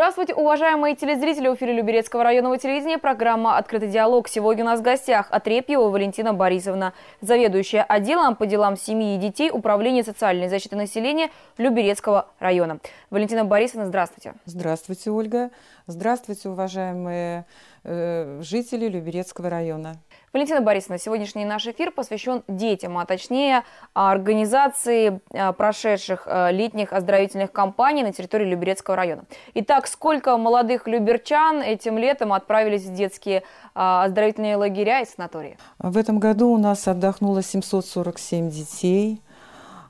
Здравствуйте, уважаемые телезрители. В эфире Люберецкого районного телевидения программа «Открытый диалог». Сегодня у нас в гостях Отрепьева Валентина Борисовна, заведующая отделом по делам семьи и детей Управления социальной защиты населения Люберецкого района. Валентина Борисовна, здравствуйте. Здравствуйте, Ольга. Здравствуйте, уважаемые э, жители Люберецкого района. Валентина Борисовна, сегодняшний наш эфир посвящен детям, а точнее а, организации а, прошедших а, летних оздоровительных кампаний на территории Люберецкого района. Итак, сколько молодых люберчан этим летом отправились в детские оздоровительные лагеря и санатории? В этом году у нас отдохнуло 747 детей –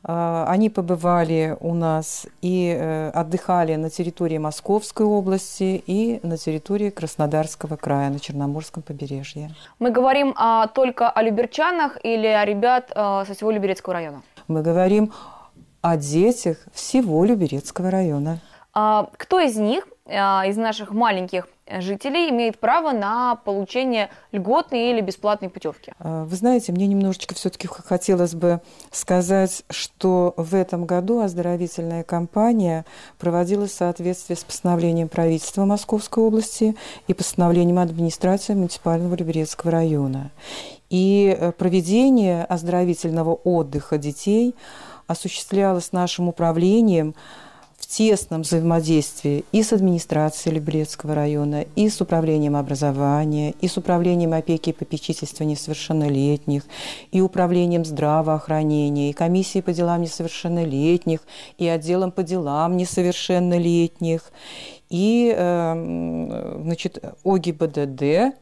а, они побывали у нас и э, отдыхали на территории Московской области и на территории Краснодарского края, на Черноморском побережье. Мы говорим а, только о люберчанах или о ребят а, со всего Люберецкого района? Мы говорим о детях всего Люберецкого района. А, кто из них, а, из наших маленьких жителей имеет право на получение льготной или бесплатной путевки. А, вы знаете, мне немножечко все-таки хотелось бы сказать, что в этом году оздоровительная кампания проводилась в соответствии с постановлением правительства Московской области и постановлением администрации муниципального Люберецкого района. И э, проведение оздоровительного отдыха детей осуществлялось нашим управлением – тесном взаимодействии и с администрацией Люберецкого района, и с управлением образования, и с управлением опеки и попечительства несовершеннолетних, и управлением здравоохранения, и комиссией по делам несовершеннолетних, и отделом по делам несовершеннолетних, и эм, значит, ОГИБДД,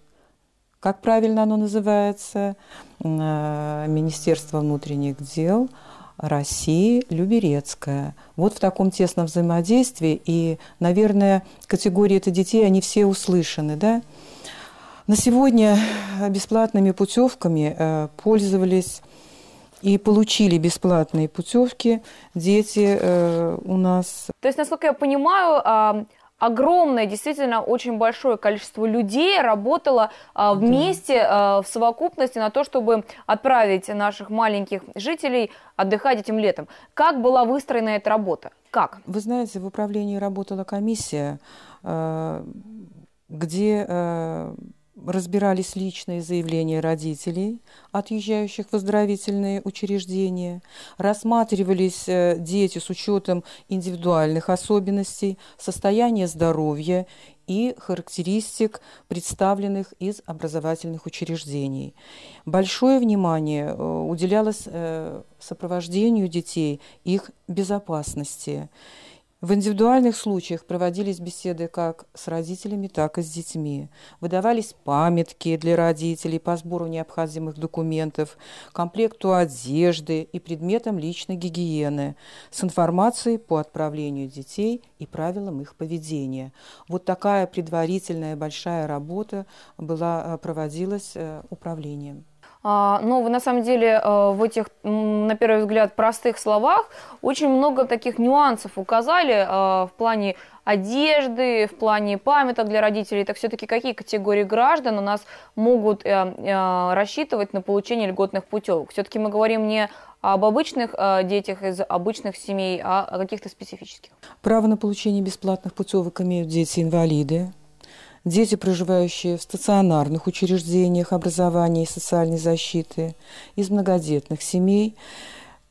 как правильно оно называется, э, Министерство внутренних дел – России Люберецкая. Вот в таком тесном взаимодействии. И, наверное, категории это детей, они все услышаны, да? На сегодня бесплатными путевками э, пользовались и получили бесплатные путевки дети э, у нас. То есть, насколько я понимаю, огромное, действительно очень большое количество людей работало а, вместе а, в совокупности на то, чтобы отправить наших маленьких жителей отдыхать этим летом. Как была выстроена эта работа? Как? Вы знаете, в управлении работала комиссия, а, где а, разбирались личные заявления родителей, отъезжающих в оздоровительные учреждения, рассматривались э, дети с учетом индивидуальных особенностей, состояния здоровья и характеристик, представленных из образовательных учреждений. Большое внимание э, уделялось э, сопровождению детей, их безопасности. В индивидуальных случаях проводились беседы как с родителями, так и с детьми. Выдавались памятки для родителей по сбору необходимых документов, комплекту одежды и предметам личной гигиены с информацией по отправлению детей и правилам их поведения. Вот такая предварительная большая работа была, э, проводилась э, управлением. А, Но ну, вы на самом деле э, в этих, на первый взгляд, простых словах очень много таких нюансов указали э, в плане одежды, в плане памяток для родителей, так все-таки какие категории граждан у нас могут э, рассчитывать на получение льготных путевок? Все-таки мы говорим не об обычных детях из обычных семей, а о каких-то специфических. Право на получение бесплатных путевок имеют дети-инвалиды, дети, проживающие в стационарных учреждениях образования и социальной защиты, из многодетных семей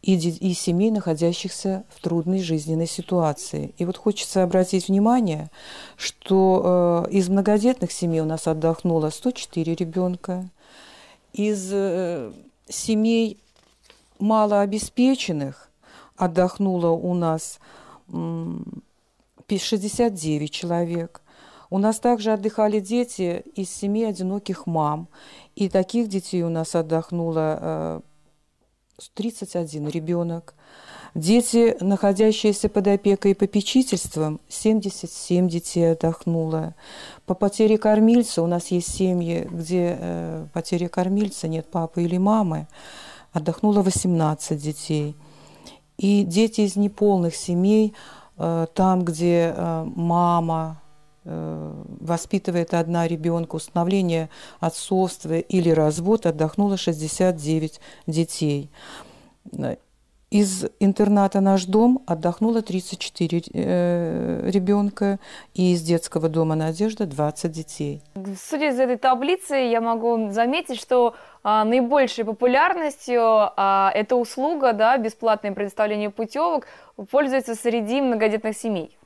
и, и семей, находящихся в трудной жизненной ситуации. И вот хочется обратить внимание, что э, из многодетных семей у нас отдохнуло 104 ребенка, из э, семей малообеспеченных отдохнуло у нас э, 69 человек – у нас также отдыхали дети из семи одиноких мам. И таких детей у нас отдохнуло 31 э, ребенок. Дети, находящиеся под опекой и попечительством, 77 детей отдохнуло. По потере кормильца у нас есть семьи, где э, потеря кормильца нет папы или мамы, отдохнуло 18 детей. И дети из неполных семей, э, там, где э, мама, Э, воспитывает одна ребенка, установление отцовства или развод отдохнуло 69 детей. Из интерната «Наш дом» отдохнуло 34 э, ребенка, и из детского дома «Надежда» 20 детей. Судя из этой таблицы, я могу заметить, что а, наибольшей популярностью а, эта услуга, да, бесплатное предоставление путевок, пользуется среди многодетных семей.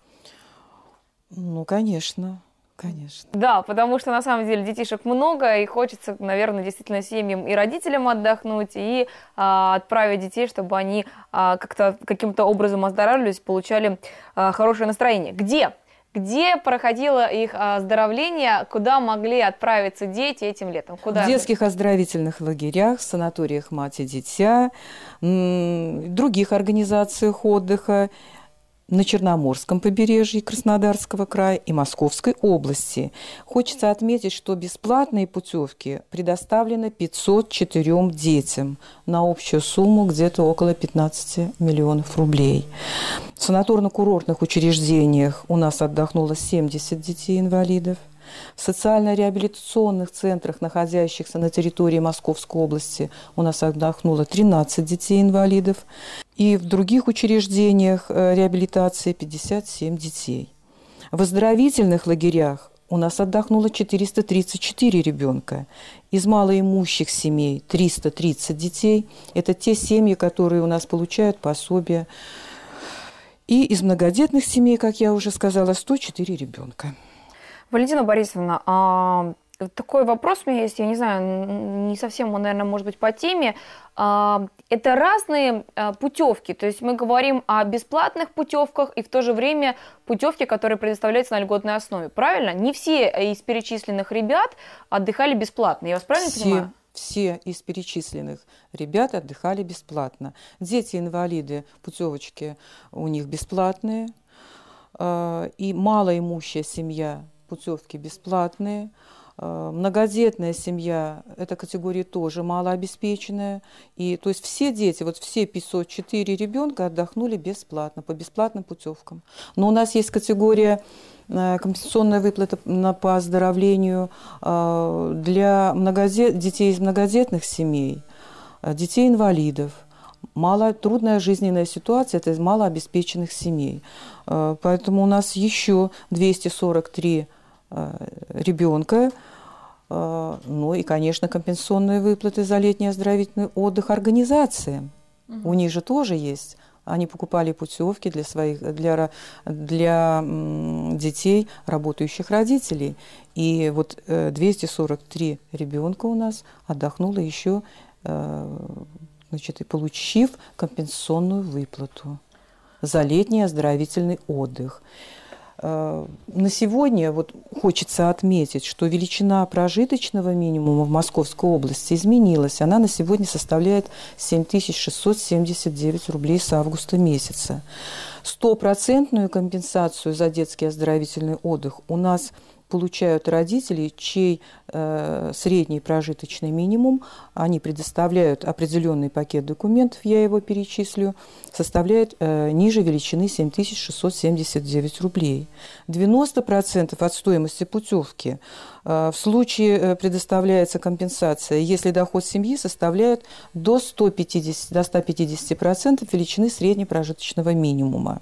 Ну, конечно. Конечно. Да, потому что на самом деле детишек много, и хочется, наверное, действительно семьям и родителям отдохнуть, и а, отправить детей, чтобы они а, как-то каким-то образом оздоравливались, получали а, хорошее настроение. Где? Где проходило их оздоровление, куда могли отправиться дети этим летом? Куда? В детских оздоровительных лагерях, санаториях мать и дитя, других организациях отдыха, на Черноморском побережье Краснодарского края и Московской области. Хочется отметить, что бесплатные путевки предоставлены 504 детям на общую сумму где-то около 15 миллионов рублей. В санаторно-курортных учреждениях у нас отдохнуло 70 детей-инвалидов – в социально-реабилитационных центрах, находящихся на территории Московской области, у нас отдохнуло 13 детей-инвалидов. И в других учреждениях э, реабилитации 57 детей. В оздоровительных лагерях у нас отдохнуло 434 ребенка. Из малоимущих семей 330 детей. Это те семьи, которые у нас получают пособие. И из многодетных семей, как я уже сказала, 104 ребенка. Валентина Борисовна, а э, такой вопрос у меня есть, я не знаю, не совсем он, наверное, может быть по теме. А, это разные э, путевки, то есть мы говорим о бесплатных путевках и в то же время путевки, которые предоставляются на льготной основе, правильно? Не все э, из перечисленных ребят отдыхали бесплатно, я вас правильно все. понимаю? Все из перечисленных ребят отдыхали бесплатно. Дети-инвалиды, путевочки у них бесплатные, а, и малоимущая семья путевки бесплатные. Э, многодетная семья – эта категория тоже малообеспеченная. И, то есть все дети, вот все 504 ребенка отдохнули бесплатно, по бесплатным путевкам. Но у нас есть категория э, компенсационная выплата по оздоровлению э, для многодет... детей из многодетных семей, детей-инвалидов – мало, трудная жизненная ситуация, это из малообеспеченных семей. Поэтому у нас еще 243 Э, ребенка, э, ну и, конечно, компенсационные выплаты за летний оздоровительный отдых организации. Угу. У них же тоже есть. Они покупали путевки для своих, для, для детей работающих родителей. И вот 243 э, ребенка у нас отдохнуло еще, значит, и получив компенсационную выплату за летний оздоровительный отдых. Э, на сегодня вот хочется отметить, что величина прожиточного минимума в Московской области изменилась. Она на сегодня составляет 7679 рублей с августа месяца. Стопроцентную компенсацию за детский оздоровительный отдых у нас – получают родители, чей э, средний прожиточный минимум, они предоставляют определенный пакет документов, я его перечислю, составляет э, ниже величины 7679 рублей. 90% от стоимости путевки э, в случае э, предоставляется компенсация, если доход семьи составляет до 150%, до 150 величины среднепрожиточного минимума.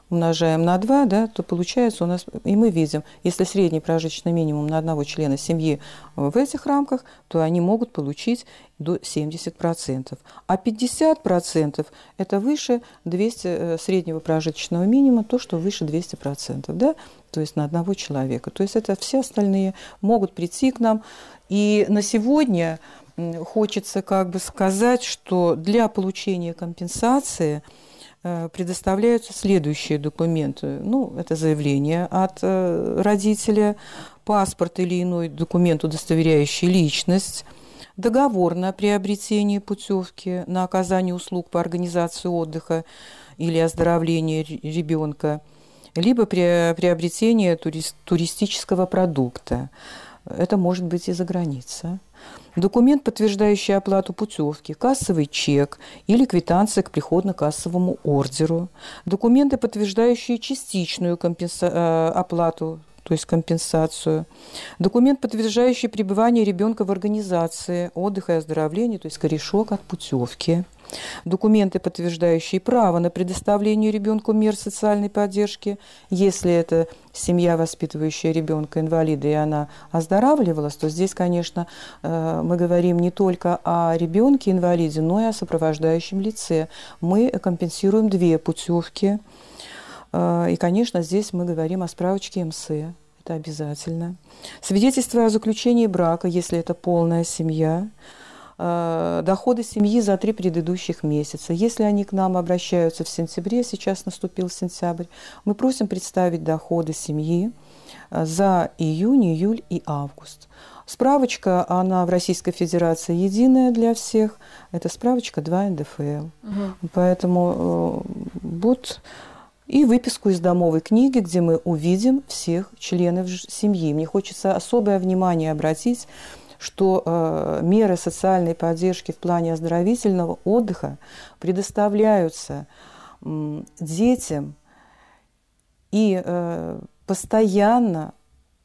умножаем на 2, да, то получается у нас, и мы видим, если средний прожиточный минимум на одного члена семьи э, в этих рамках, то они могут получить до 70%. А 50% это выше 200, э, среднего прожиточного минимума, то, что выше 200%, да, то есть на одного человека. То есть это все остальные могут прийти к нам. И на сегодня хочется как бы сказать, что для получения компенсации – Э, предоставляются следующие документы. Ну, это заявление от э, родителя, паспорт или иной документ, удостоверяющий личность, договор на приобретение путевки, на оказание услуг по организации отдыха или оздоровления ребенка, либо приобретение турист, туристического продукта. Это может быть и за граница документ, подтверждающий оплату путевки, кассовый чек или квитанция к приходно-кассовому ордеру, документы, подтверждающие частичную компенса... Э, оплату то есть компенсацию. Документ, подтверждающий пребывание ребенка в организации отдыха и оздоровления, то есть корешок от путевки документы, подтверждающие право на предоставление ребенку мер социальной поддержки, если это семья, воспитывающая ребенка инвалида, и она оздоравливалась, то здесь, конечно, э, мы говорим не только о ребенке-инвалиде, но и о сопровождающем лице. Мы компенсируем две путевки. Э, и, конечно, здесь мы говорим о справочке МСЭ. Это обязательно. Свидетельство о заключении брака, если это полная семья – Э, доходы семьи за три предыдущих месяца. Если они к нам обращаются в сентябре, сейчас наступил сентябрь, мы просим представить доходы семьи э, за июнь, июль и август. Справочка, она в Российской Федерации единая для всех. Это справочка 2 НДФЛ. Угу. Поэтому э, вот и выписку из домовой книги, где мы увидим всех членов семьи. Мне хочется особое внимание обратить что э, меры социальной поддержки в плане оздоровительного отдыха предоставляются э, детям и э, постоянно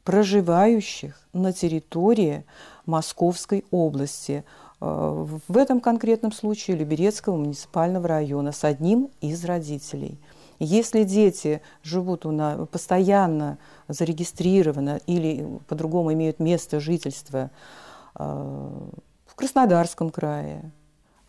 проживающих на территории Московской области. Э, в этом конкретном случае Люберецкого муниципального района с одним из родителей. Если дети живут у нас постоянно зарегистрировано или по-другому имеют место жительства Э, в Краснодарском крае,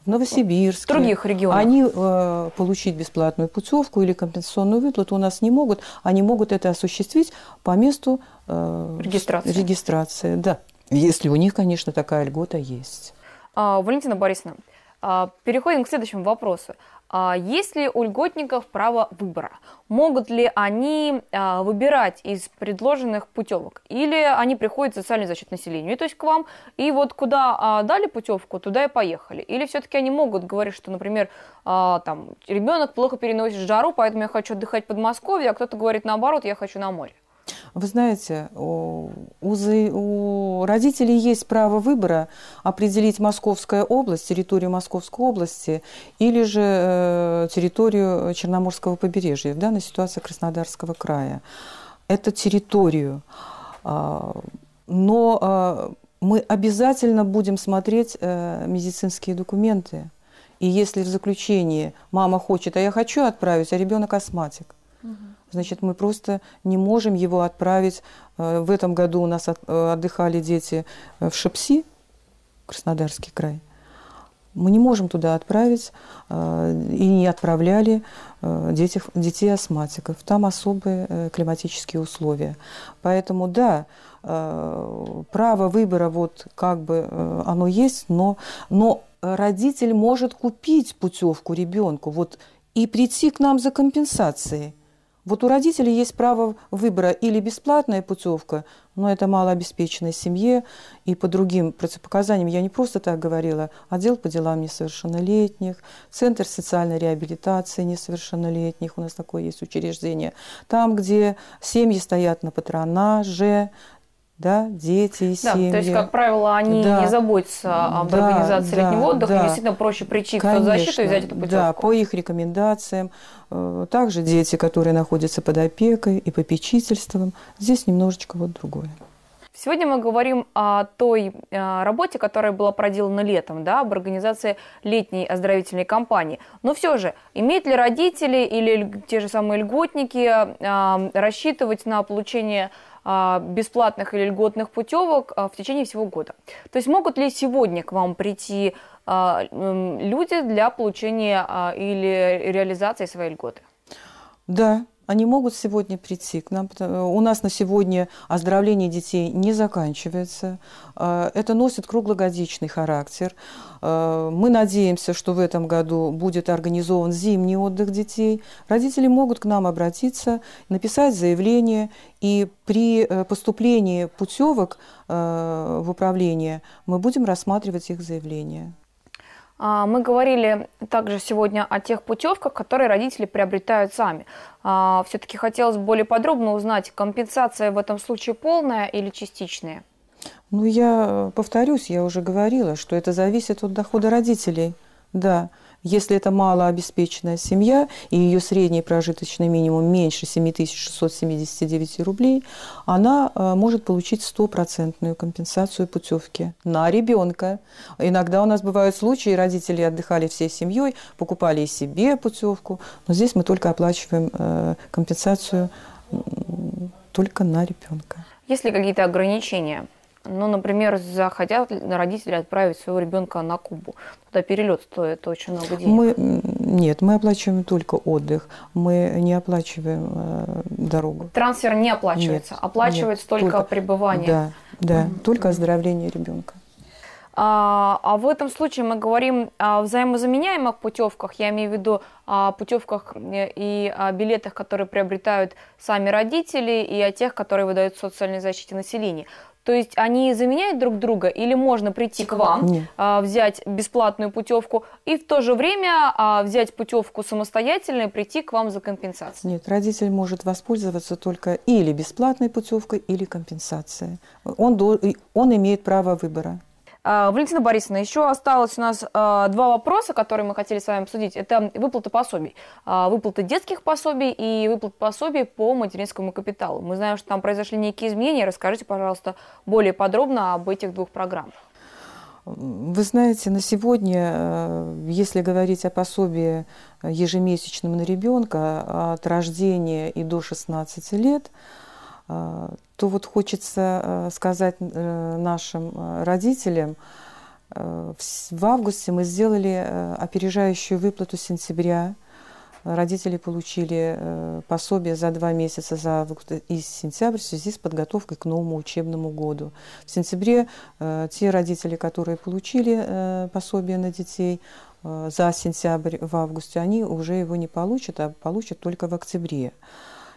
в Новосибирске. В других регионах. Они э, получить бесплатную путевку или компенсационную выплату у нас не могут. Они могут это осуществить по месту э, регистрации. регистрации. Да. Если у них, конечно, такая льгота есть. А, Валентина Борисовна, а, переходим к следующему вопросу. А, есть ли у льготников право выбора? Могут ли они а, выбирать из предложенных путевок? Или они приходят в социальный защит населению, то есть к вам, и вот куда дали путевку, туда и поехали? Или все-таки они могут говорить, что, например, там, ребенок плохо переносит жару, поэтому я хочу отдыхать в Подмосковье, а кто-то говорит наоборот, я хочу на море? Вы знаете, у, у родителей есть право выбора определить Московская область, территорию Московской области или же э, территорию Черноморского побережья, в данной ситуации Краснодарского края. Это территорию. А, но а, мы обязательно будем смотреть э, медицинские документы. И если в заключении мама хочет, а я хочу отправить, а ребенок астматик, Значит, мы просто не можем его отправить. Э, в этом году у нас э, отдыхали дети э, в Шепси, Краснодарский край. Мы не можем туда отправить и не отправляли детей, детей астматиков. Там особые климатические условия. Поэтому да, право выбора вот как бы оно есть, но, но родитель может купить путевку ребенку вот, и прийти к нам за компенсацией. Вот у родителей есть право выбора или бесплатная путевка, но это малообеспеченной семье, и по другим противопоказаниям я не просто так говорила, отдел а по делам несовершеннолетних, центр социальной реабилитации несовершеннолетних, у нас такое есть учреждение, там, где семьи стоят на патронаже, да, дети и да, То есть, как правило, они да. не заботятся об да, организации да, летнего отдыха, да. действительно проще прийти в защиту и взять эту путевку. Да, по их рекомендациям. Э, также дети, которые находятся под опекой и попечительством, здесь немножечко вот другое. Сегодня мы говорим о той э, работе, которая была проделана летом, да, об организации летней оздоровительной кампании. Но все же, имеют ли родители или те же самые льготники э, рассчитывать на получение а, бесплатных или льготных путевок а, в течение всего года. То есть могут ли сегодня к вам прийти а, люди для получения или реализации своей льготы? Да, они могут сегодня прийти к нам. Э, у нас на сегодня оздоровление детей не заканчивается. Э, это носит круглогодичный характер. Э, мы надеемся, что в этом году будет организован зимний отдых детей. Родители могут к нам обратиться, написать заявление, и при поступлении путевок в управление мы будем рассматривать их заявление. А, мы говорили также сегодня о тех путевках, которые родители приобретают сами. А, Все-таки хотелось более подробно узнать, компенсация в этом случае полная или частичная? Ну, я э, повторюсь, я уже говорила, что это зависит от дохода родителей. Да. Если это малообеспеченная семья и ее средний прожиточный минимум меньше 7679 рублей, она э, может получить стопроцентную компенсацию путевки на ребенка. Иногда у нас бывают случаи, родители отдыхали всей семьей, покупали и себе путевку, но здесь мы только оплачиваем э, компенсацию только на ребенка. Есть ли какие-то ограничения ну, например, захотят родители отправить своего ребенка на Кубу. Туда перелет стоит очень много денег. Мы, нет, мы оплачиваем только отдых. Мы не оплачиваем э, дорогу. Трансфер не оплачивается. Нет, оплачивается нет, только, только пребывание. Да, да угу. только оздоровление ребенка. А, а в этом случае мы говорим о взаимозаменяемых путевках, я имею в виду о путевках э, и о билетах, которые приобретают сами родители, и о тех, которые выдают социальной защите населения. То есть они заменяют друг друга или можно прийти типа к вам, а, взять бесплатную путевку и в то же время а, взять путевку самостоятельно и прийти к вам за компенсацией? Нет, родитель может воспользоваться только или бесплатной путевкой, или компенсацией. Он, он имеет право выбора. А, Валентина Борисовна, еще осталось у нас а, два вопроса, которые мы хотели с вами обсудить. Это выплаты пособий. А, выплаты детских пособий и выплаты пособий по материнскому капиталу. Мы знаем, что там произошли некие изменения. Расскажите, пожалуйста, более подробно об этих двух программах. Вы знаете, на сегодня, э, если говорить о пособии э, ежемесячном на ребенка от рождения и до 16 лет, а, то вот хочется э, сказать э, нашим э, родителям, в августе мы сделали опережающую выплату сентября. Родители получили пособие за два месяца за и сентябрь в связи с подготовкой к новому учебному году. В сентябре те родители, которые получили пособие на детей за сентябрь в августе, они уже его не получат, а получат только в октябре.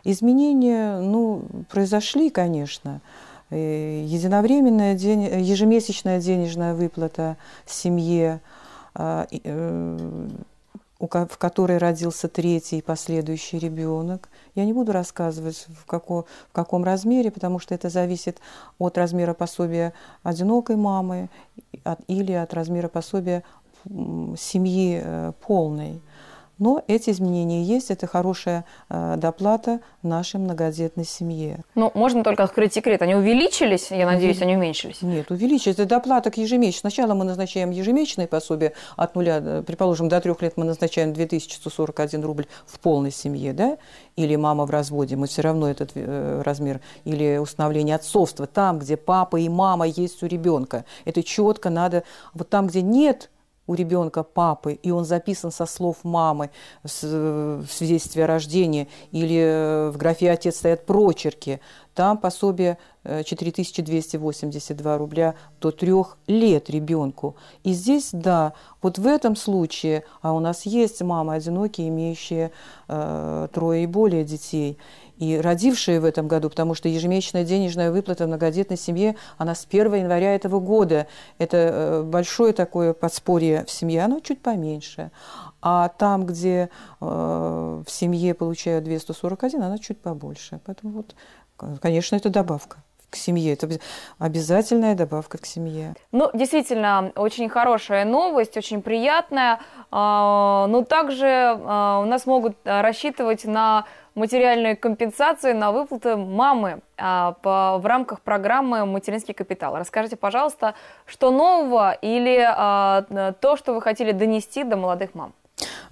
Изменения ну, произошли, конечно. Э, единовременная день, ежемесячная денежная выплата семье, а, э, в которой родился третий и последующий ребенок. Я не буду рассказывать, в, како, в каком размере, потому что это зависит от размера пособия одинокой мамы от, или от размера пособия семьи э, полной. Но эти изменения есть, это хорошая э, доплата нашей многодетной семье. Ну, можно только открыть секрет. Они увеличились, я надеюсь, Увели... они уменьшились? Нет, увеличились. Это доплата к ежемесячно. Сначала мы назначаем ежемесячное пособие от нуля, э, предположим, до трех лет мы назначаем 2141 рубль в полной семье, да, или мама в разводе, мы все равно этот э, размер, или установление отцовства, там, где папа и мама есть у ребенка. Это четко надо, вот там, где нет у ребенка папы, и он записан со слов мамы э, в свидетельстве о рождении, или э, в графе «отец» стоят прочерки, там пособие 4282 э, рубля до трех лет ребенку. И здесь, да, вот в этом случае, а у нас есть мамы одинокие, имеющие э, трое и более детей, и родившие в этом году, потому что ежемесячная денежная выплата многодетной семье, она с 1 января этого года. Это э, большое такое подспорье в семье, оно чуть поменьше. А там, где э, в семье получают 241, она чуть побольше. Поэтому вот Конечно, это добавка к семье. Это обязательная добавка к семье. Ну, действительно, очень хорошая новость, очень приятная. А, но также а, у нас могут а, рассчитывать на материальные компенсации, на выплаты мамы в рамках программы «Материнский капитал». Расскажите, пожалуйста, что нового или то, что вы хотели донести до молодых мам?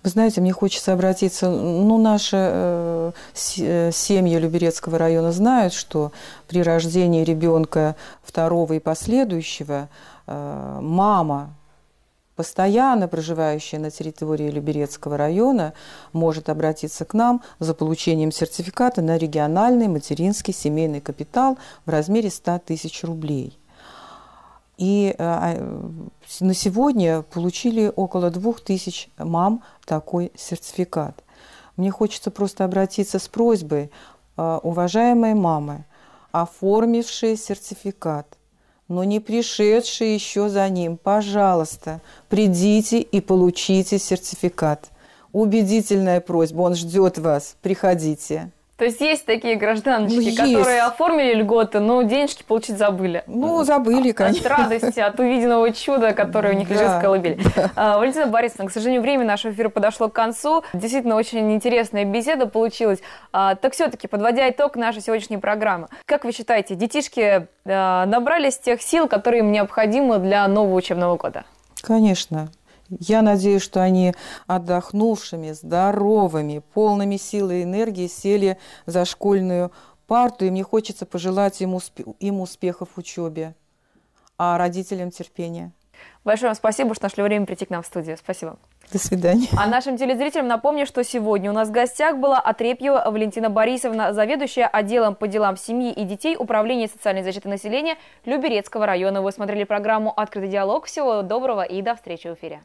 Вы знаете, мне хочется обратиться, ну, наши э, э семьи Люберецкого района знают, что при рождении ребенка второго и последующего э, мама постоянно проживающая на территории Люберецкого района, может обратиться к нам за получением сертификата на региональный материнский семейный капитал в размере 100 тысяч рублей. И э, а, на сегодня получили около двух тысяч мам такой сертификат. Мне хочется просто обратиться с просьбой, э, уважаемые мамы, оформившие сертификат, но не пришедшие еще за ним, пожалуйста, придите и получите сертификат. Убедительная просьба, он ждет вас, приходите. То есть есть такие гражданочки, ну, есть. которые оформили льготы, но денежки получить забыли. Ну, забыли, конечно. От радости, от увиденного чуда, которое у них да. лежит в колыбели. Да. А, Валентина Борисовна, к сожалению, время нашего эфира подошло к концу. Действительно, очень интересная беседа получилась. А, так все-таки, подводя итог нашей сегодняшней программы, как вы считаете, детишки а, набрались тех сил, которые им необходимы для нового учебного года? Конечно. Я надеюсь, что они отдохнувшими, здоровыми, полными силы и энергии сели за школьную парту, и мне хочется пожелать им, усп им успехов в учебе, а родителям терпения. Большое вам спасибо, что нашли время прийти к нам в студию. Спасибо. До свидания. А нашим телезрителям напомню, что сегодня у нас в гостях была Отрепьева Валентина Борисовна, заведующая отделом по делам семьи и детей Управления социальной защиты населения Люберецкого района. Вы смотрели программу «Открытый диалог». Всего доброго и до встречи в эфире.